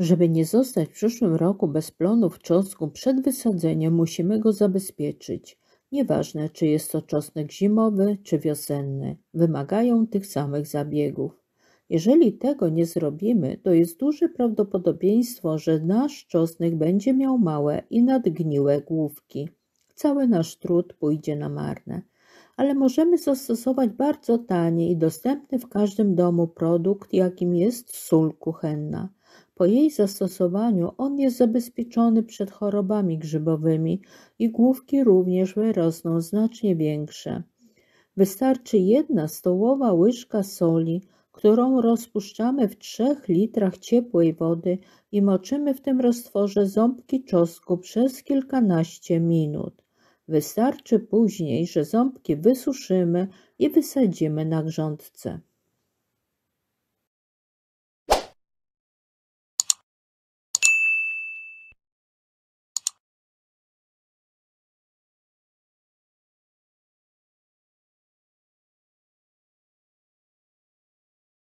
Żeby nie zostać w przyszłym roku bez w czosnku przed wysadzeniem, musimy go zabezpieczyć. Nieważne, czy jest to czosnek zimowy czy wiosenny, wymagają tych samych zabiegów. Jeżeli tego nie zrobimy, to jest duże prawdopodobieństwo, że nasz czosnek będzie miał małe i nadgniłe główki. Cały nasz trud pójdzie na marne. Ale możemy zastosować bardzo tani i dostępny w każdym domu produkt, jakim jest sól kuchenna. Po jej zastosowaniu on jest zabezpieczony przed chorobami grzybowymi i główki również wyrosną znacznie większe. Wystarczy jedna stołowa łyżka soli, którą rozpuszczamy w 3 litrach ciepłej wody i moczymy w tym roztworze ząbki czosku przez kilkanaście minut. Wystarczy później, że ząbki wysuszymy i wysadzimy na grządce.